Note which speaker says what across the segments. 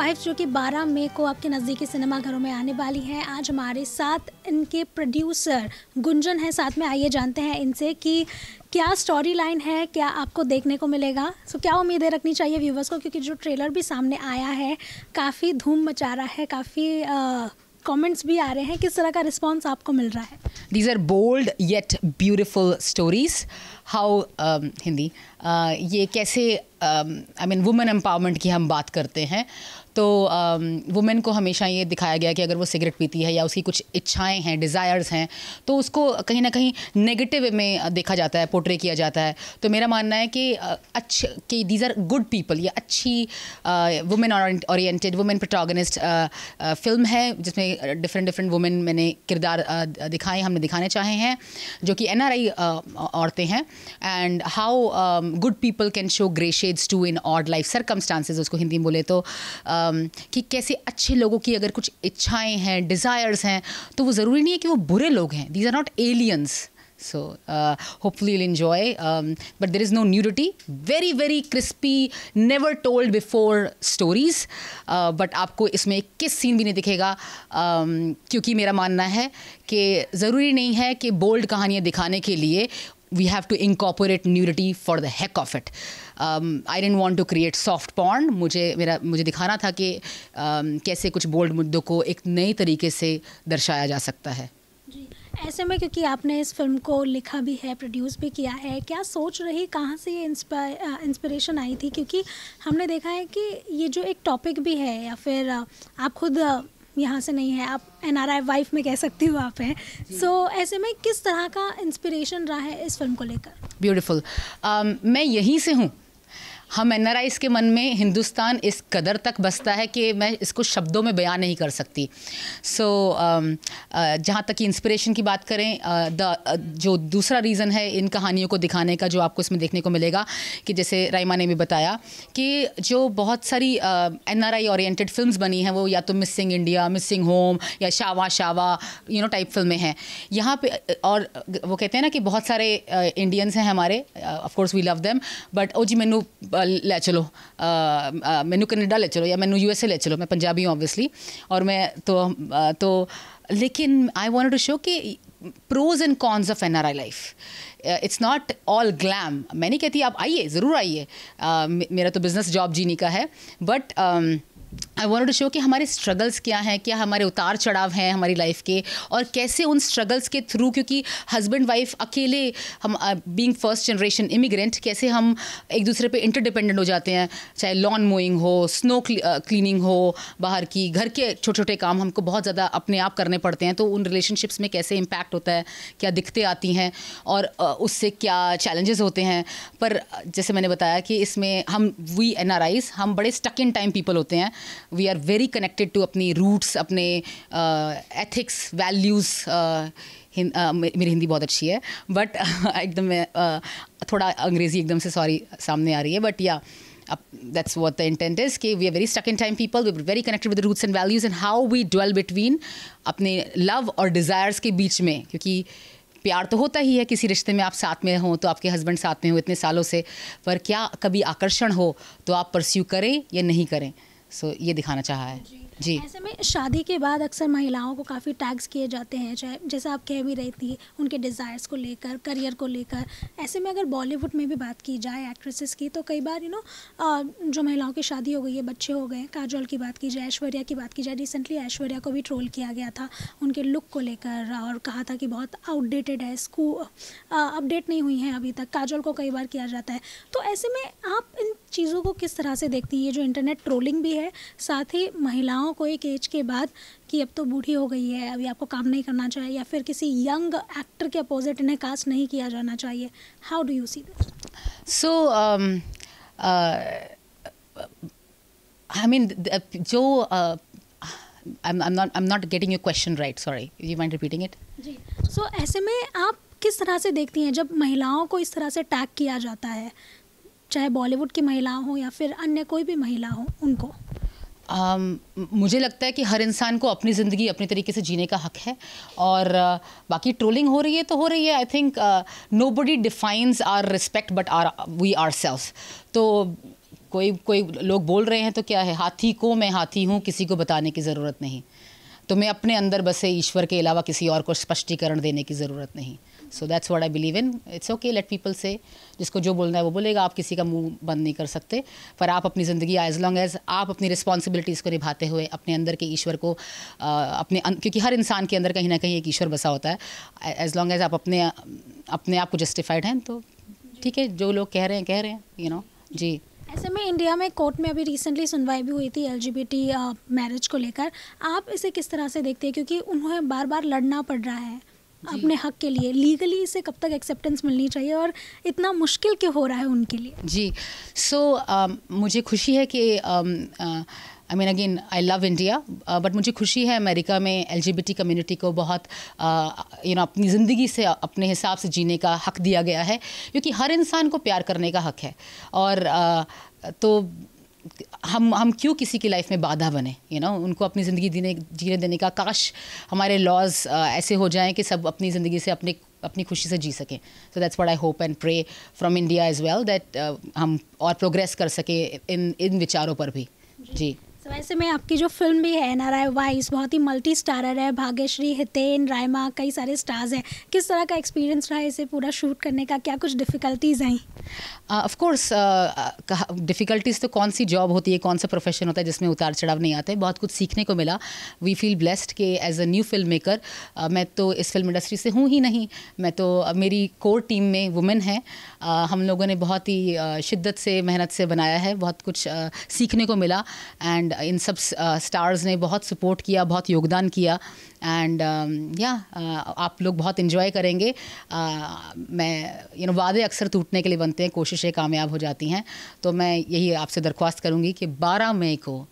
Speaker 1: Five जो कि 12 मई को आपके नज़दीकी सिनेमाघरों में आने वाली है आज हमारे साथ इनके प्रोड्यूसर गुंजन है साथ में आइए जानते हैं इनसे कि क्या स्टोरी लाइन है क्या आपको देखने को मिलेगा सो क्या उम्मीदें रखनी चाहिए व्यूवर्स को क्योंकि जो ट्रेलर भी सामने आया है काफ़ी धूम मचा रहा है काफ़ी कमेंट्स भी आ रहे हैं किस तरह का रिस्पॉन्स आपको मिल रहा है
Speaker 2: these are bold yet beautiful stories how Hindi ये कैसे आई मीन वुमेन एम्पावरमेंट की हम बात करते हैं तो वुमेन um, को हमेशा ये दिखाया गया कि अगर वो सिगरेट पीती है या उसकी कुछ इच्छाएं हैं डिज़ायर्स हैं तो उसको कहीं ना कहीं नेगेटिव में देखा जाता है पोर्ट्रे किया जाता है तो मेरा मानना है कि अच्छे कि दीज आर गुड पीपल ये अच्छी women oriented women protagonist film है जिसमें डिफरेंट डिफरेंट वुमेन मैंने किरदार दिखाए हमने दिखाने चाहे हैं जो कि एन औरतें हैं and how good people can show grey shades to in odd life circumstances उसको हिंदी में बोले तो uh, Um, कि कैसे अच्छे लोगों की अगर कुछ इच्छाएं हैं डिज़ायर्स हैं तो वो ज़रूरी नहीं है कि वो बुरे लोग हैं these are not aliens so hopefully will enjoy but there is no nudity very very crispy never told before stories but आपको इसमें किस सीन भी नहीं दिखेगा um, क्योंकि मेरा मानना है कि ज़रूरी नहीं है कि बोल्ड कहानियाँ दिखाने के लिए we have to incorporate nudity for the heck of it I didn't want to create soft पॉन्ड मुझे मेरा मुझे दिखाना था कि um, कैसे कुछ बोल्ड मुद्दों को एक नए तरीके से दर्शाया जा सकता है
Speaker 1: जी ऐसे में क्योंकि आपने इस फिल्म को लिखा भी है प्रोड्यूस भी किया है क्या सोच रही कहाँ से ये इंस्पिरेशन आई थी क्योंकि हमने देखा है कि ये जो एक टॉपिक भी है या फिर आप खुद यहाँ से नहीं है आप एन आर आई वाइफ में कह सकती हो आप हैं सो so, ऐसे में किस तरह का इंस्पिरेशन रहा है इस फिल्म को
Speaker 2: लेकर ब्यूटिफुल um, मैं यहीं से हूँ हम एन के मन में हिंदुस्तान इस कदर तक बसता है कि मैं इसको शब्दों में बयान नहीं कर सकती सो so, um, uh, जहाँ तक कि इंस्पिरेशन की बात करें द uh, uh, जो दूसरा रीज़न है इन कहानियों को दिखाने का जो आपको इसमें देखने को मिलेगा कि जैसे राइमा ने भी बताया कि जो बहुत सारी N R I oriented film बनी हैं वो या तो मिसिंग इंडिया मिसिंग होम या शावा शावा यू नो टाइप फिल्में हैं यहाँ पे और वो कहते हैं ना कि बहुत सारे इंडियंस हैं हमारे of course we love them but ओ जी मैनू ले चलो मैनू कनेडा ले चलो या मैं यू एस ए ले चलो मैं पंजाबी हूँ ऑब्वियसली और मैं तो तो लेकिन आई वॉन्ट टू शो कि pros and cons of N R I life it's not all glam मैंने कहती आप आइए ज़रूर आइए मेरा तो बिज़नेस जॉब जीने का है but I want to show कि हमारे स्ट्रगल्स क्या हैं क्या हमारे उतार चढ़ाव हैं हमारी लाइफ के और कैसे उन स्ट्रगल्स के थ्रू क्योंकि हस्बैंड वाइफ अकेले हम बीइंग फर्स्ट जनरेशन इमिग्रेंट कैसे हम एक दूसरे पे इंटरडिपेंडेंट हो जाते हैं चाहे लॉन मोइंग हो स्नो क्लीनिंग uh, हो बाहर की घर के छोटे छोटे काम हमको बहुत ज़्यादा अपने आप करने पड़ते हैं तो उन रिलेशनशिप्स में कैसे इम्पैक्ट होता है क्या दिक्कतें आती हैं और uh, उससे क्या चैलेंजेस होते हैं पर जैसे मैंने बताया कि इसमें हम वी एन हम बड़े स्टक इन टाइम पीपल होते हैं we are very connected to अपनी रूट्स अपने एथिक्स uh, वैल्यूज़ uh, हिं, uh, मेरी हिंदी बहुत अच्छी है बट uh, एकदम uh, थोड़ा अंग्रेज़ी एकदम से सॉरी सामने आ रही है but yeah that's what the intent is कि we are very stuck in time people we are very connected with roots and values and how we dwell between अपने लव और डिज़ायर्स के बीच में क्योंकि प्यार तो होता ही है किसी रिश्ते में आप साथ में हों तो आपके हस्बैंड साथ में हो इतने सालों से पर क्या कभी आकर्षण हो तो आप परस्यू करें या नहीं करें सो ये दिखाना चाह है जी ऐसे
Speaker 1: में शादी के बाद अक्सर महिलाओं को काफ़ी टैग्स किए जाते हैं चाहे जैसे आप कह भी रही थी उनके डिज़ायर्स को लेकर करियर को लेकर ऐसे में अगर बॉलीवुड में भी बात की जाए एक्ट्रेसेस की तो कई बार यू नो जो महिलाओं की शादी हो गई है बच्चे हो गए काजोल की बात की जाए ऐश्वर्या की बात की जाए रिसेंटली ऐश्वर्या को भी ट्रोल किया गया था उनके लुक को लेकर और कहा था कि बहुत आउटडेटेड है स्कू अपडेट नहीं हुई हैं अभी तक काजोल को कई बार किया जाता है तो ऐसे में आप इन चीज़ों को किस तरह से देखती है ये जो इंटरनेट ट्रोलिंग भी है साथ ही महिलाओं को एक एज के बाद कि अब तो बूढ़ी हो गई है अभी आपको काम नहीं करना चाहिए या फिर किसी यंग एक्टर के अपोजिट इन्हें कास्ट नहीं किया जाना चाहिए how do you see this
Speaker 2: so I mean जो I am not not I'm not getting your question right. Sorry, you
Speaker 1: जी, so ऐसे में आप किस तरह से देखती हैं जब महिलाओं को इस तरह से टैग किया जाता है चाहे बॉलीवुड की महिलाओं हो या फिर अन्य कोई भी महिला हो उनको
Speaker 2: Um, मुझे लगता है कि हर इंसान को अपनी ज़िंदगी अपने तरीके से जीने का हक है और uh, बाकी ट्रोलिंग हो रही है तो हो रही है I think nobody defiance our respect but are we our self तो कोई कोई लोग बोल रहे हैं तो क्या है हाथी को मैं हाथी हूँ किसी को बताने की ज़रूरत नहीं तुम्हें अपने अंदर बसे ईश्वर के अलावा किसी और को स्पष्टीकरण देने की ज़रूरत नहीं so that's what I believe in it's okay let people से जिसको जो बोलना है वो बोलेगा आप किसी का मुंह बंद नहीं कर सकते पर आप अपनी ज़िंदगी एज लॉन्ग एज आप अपनी रिस्पॉन्सिबिलिटीज़ को निभाते हुए अपने अंदर के ईश्वर को आ, अपने अं, क्योंकि हर इंसान के अंदर कहीं ना कहीं एक ईश्वर बसा होता है एज लॉन्ग एज आप अपने अपने आप को जस्टिफाइड हैं तो ठीक है जो लोग कह रहे हैं कह रहे हैं यू you नो know, जी
Speaker 1: ऐसे में इंडिया में कोर्ट में अभी रिसेंटली सुनवाई भी हुई थी एल मैरिज को लेकर आप इसे किस तरह से देखते हैं क्योंकि उन्हें बार बार लड़ना पड़ रहा है अपने हक के लिए लीगली इसे कब तक एक्सेप्टेंस मिलनी चाहिए
Speaker 2: और इतना मुश्किल क्यों हो रहा है उनके लिए जी सो so, uh, मुझे खुशी है कि uh, uh, I mean again I love India but मुझे खुशी है अमेरिका में एल कम्युनिटी को बहुत यू uh, नो अपनी ज़िंदगी से अपने हिसाब से जीने का हक दिया गया है क्योंकि हर इंसान को प्यार करने का हक है और uh, तो हम हम क्यों किसी की लाइफ में बाधा बने यू नो उनको अपनी ज़िंदगी जीने जीने देने का काश हमारे लॉज uh, ऐसे हो जाएं कि सब अपनी ज़िंदगी से अपने अपनी खुशी से जी सकें so that's what I hope and pray from India as well that हम और प्रोग्रेस कर सकें इन इन विचारों पर भी जी, जी.
Speaker 1: वैसे मैं में आपकी जो फिल्म भी है एन आर आई वाइस बहुत ही मल्टी स्टारर है भाग्यश्री हितेन रायमा कई सारे स्टार्स हैं किस तरह का एक्सपीरियंस रहा इसे पूरा शूट करने का क्या
Speaker 2: कुछ difficulties I of course difficulties तो कौन सी जॉब होती है कौन सा प्रोफेशन होता है जिसमें उतार चढ़ाव नहीं आते बहुत कुछ सीखने को मिला वी फील ब्लेस्ड कि as a new film maker मैं तो इस फिल्म इंडस्ट्री से हूँ ही नहीं मैं तो uh, मेरी कोर टीम में वुमेन है uh, हम लोगों ने बहुत ही uh, शिद्दत से मेहनत से बनाया है बहुत कुछ uh, सीखने को मिला एंड इन सब स्टार्स ने बहुत सपोर्ट किया बहुत योगदान किया एंड या um, आप लोग बहुत इन्जॉय करेंगे मैं यू नो वादे अक्सर टूटने के लिए बनते हैं कोशिशें कामयाब हो जाती हैं तो मैं यही आपसे दरख्वास्त करूँगी कि बारह मई को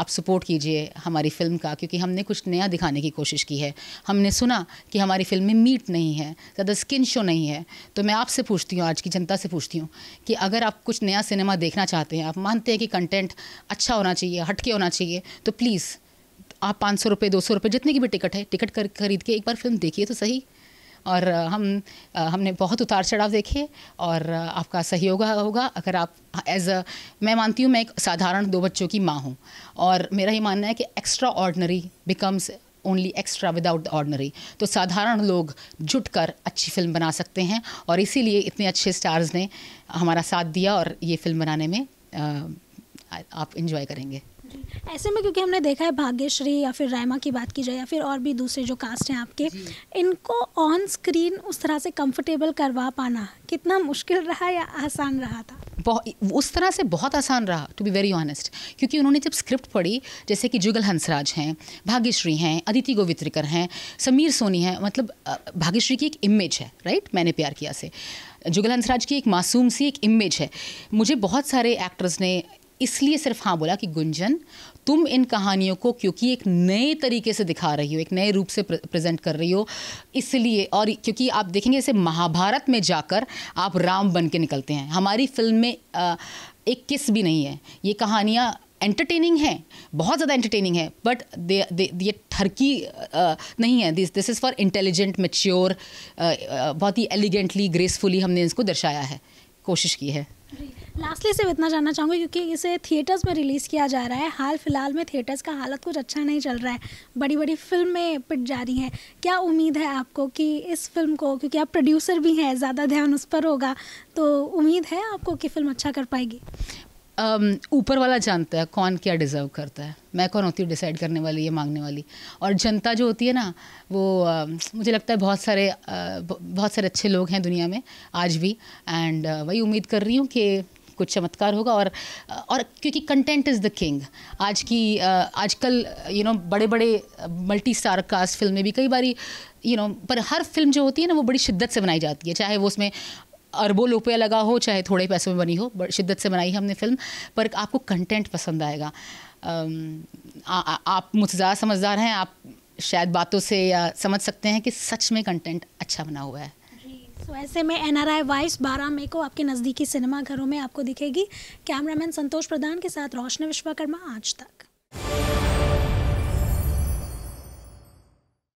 Speaker 2: आप सपोर्ट कीजिए हमारी फ़िल्म का क्योंकि हमने कुछ नया दिखाने की कोशिश की है हमने सुना कि हमारी फिल्म में मीट नहीं है ज़्यादा स्किन शो नहीं है तो मैं आपसे पूछती हूँ आज की जनता से पूछती हूँ कि अगर आप कुछ नया सिनेमा देखना चाहते हैं आप मानते हैं कि कंटेंट अच्छा होना चाहिए हटके होना चाहिए तो प्लीज़ आप पाँच सौ रुपये दो सौ रुपये जितने की भी टिकट है टिकट कर खरीद के एक बार फिल्म देखिए तो सही और हम हमने बहुत उतार चढ़ाव देखे और आपका सहयोग होगा अगर आप एज अ मैं मानती हूँ मैं एक साधारण दो बच्चों की माँ हूँ और मेरा ये मानना है कि extra ordinary becomes only extra without ordinary तो साधारण लोग जुट कर अच्छी फिल्म बना सकते हैं और इसीलिए इतने अच्छे स्टार्स ने हमारा साथ दिया और ये फिल्म बनाने में आ, आप इन्जॉय करेंगे
Speaker 1: ऐसे में क्योंकि हमने देखा है भाग्यश्री या फिर रैमा की बात की जाए या फिर और भी दूसरे जो कास्ट हैं आपके इनको ऑन स्क्रीन उस तरह से कंफर्टेबल करवा पाना
Speaker 2: कितना मुश्किल रहा या आसान रहा था उस तरह से बहुत आसान रहा टू बी वेरी ऑनेस्ट क्योंकि उन्होंने जब स्क्रिप्ट पढ़ी जैसे कि जुगल हंसराज हैं भाग्यश्री हैं अदिति गोवित्रिकर हैं समीर सोनी हैं मतलब भाग्यश्री की एक इमेज है राइट मैंने प्यार किया से जुगल हंसराज की एक मासूम सी एक इमेज है मुझे बहुत सारे एक्टर्स ने इसलिए सिर्फ हाँ बोला कि गुंजन तुम इन कहानियों को क्योंकि एक नए तरीके से दिखा रही हो एक नए रूप से प्रेजेंट कर रही हो इसलिए और क्योंकि आप देखेंगे जैसे महाभारत में जाकर आप राम बन के निकलते हैं हमारी फिल्म में एक किस भी नहीं है ये कहानियाँ एंटरटेनिंग है बहुत ज़्यादा एंटरटेनिंग है बट ये ठरकी नहीं है this this is for intelligent mature बहुत ही एलिगेंटली ग्रेसफुली हमने इसको दर्शाया है कोशिश की है
Speaker 1: लास्टली सिर्फ इतना जानना चाहूँगी क्योंकि इसे थिएटर्स में रिलीज़ किया जा रहा है हाल फिलहाल में थिएटर्स का हालत कुछ अच्छा नहीं चल रहा है बड़ी बड़ी फिल्में पिट जा रही हैं क्या उम्मीद है आपको कि इस फिल्म को क्योंकि आप प्रोड्यूसर भी हैं ज़्यादा ध्यान उस पर होगा तो उम्मीद है आपको कि फिल्म अच्छा कर पाएगी
Speaker 2: ऊपर वाला जानता है कौन क्या डिज़र्व करता है मैं कौन होती हूँ डिसाइड करने वाली या मांगने वाली और जनता जो होती है ना वो आ, मुझे लगता है बहुत सारे आ, बहुत सारे अच्छे लोग हैं दुनिया में आज भी एंड वही उम्मीद कर रही हूँ कि कुछ चमत्कार होगा और और क्योंकि कंटेंट इज़ द किंग आज की आजकल यू नो बड़े बड़े मल्टी स्टार कास्ट फिल्में भी कई बार यू नो पर हर फिल्म जो होती है ना वो बड़ी शिद्दत से बनाई जाती है चाहे वो उसमें अरबों रुपया लगा हो चाहे थोड़े पैसों में बनी हो शिद्दत से बनाई है हमने फिल्म पर आपको कंटेंट पसंद आएगा आप मुझसे ज़्यादा समझदार हैं आप शायद बातों से या समझ सकते हैं कि सच में कंटेंट अच्छा बना हुआ है
Speaker 1: सो so, ऐसे में एन आर आई वाइस बारह मई को आपके नज़दीकी सिनेमाघरों में आपको दिखेगी कैमरामैन संतोष प्रधान के साथ रोशनी विश्वकर्मा आज तक